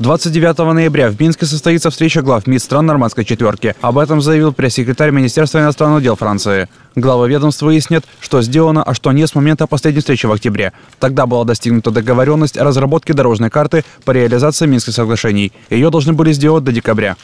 29 ноября в Минске состоится встреча глав МИД стран Нормандской четверки. Об этом заявил пресс-секретарь Министерства иностранных дел Франции. Глава ведомства выяснит, что сделано, а что не с момента последней встречи в октябре. Тогда была достигнута договоренность о разработке дорожной карты по реализации Минских соглашений. Ее должны были сделать до декабря.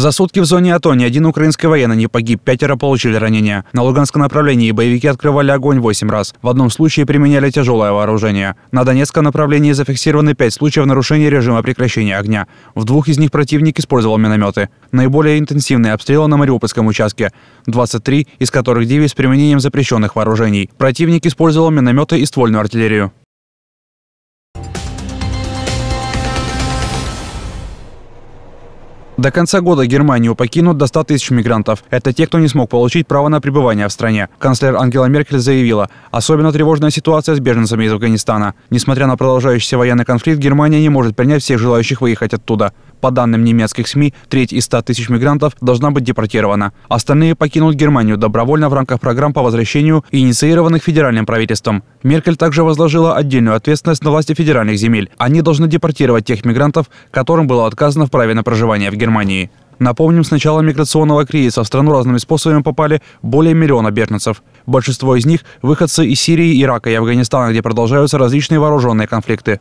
За сутки в зоне АТО ни один украинский военный не погиб, пятеро получили ранения. На Луганском направлении боевики открывали огонь 8 раз. В одном случае применяли тяжелое вооружение. На Донецком направлении зафиксированы 5 случаев нарушения режима прекращения огня. В двух из них противник использовал минометы. Наиболее интенсивные обстрелы на Мариупольском участке. 23, из которых 9 с применением запрещенных вооружений. Противник использовал минометы и ствольную артиллерию. До конца года Германию покинут до 100 тысяч мигрантов. Это те, кто не смог получить право на пребывание в стране. Канцлер Ангела Меркель заявила, особенно тревожная ситуация с беженцами из Афганистана. Несмотря на продолжающийся военный конфликт, Германия не может принять всех желающих выехать оттуда. По данным немецких СМИ, треть из 100 тысяч мигрантов должна быть депортирована. Остальные покинут Германию добровольно в рамках программ по возвращению, инициированных федеральным правительством. Меркель также возложила отдельную ответственность на власти федеральных земель. Они должны депортировать тех мигрантов, которым было отказано в праве на проживание в Германии. Напомним, с начала миграционного кризиса в страну разными способами попали более миллиона беженцев. Большинство из них – выходцы из Сирии, Ирака и Афганистана, где продолжаются различные вооруженные конфликты.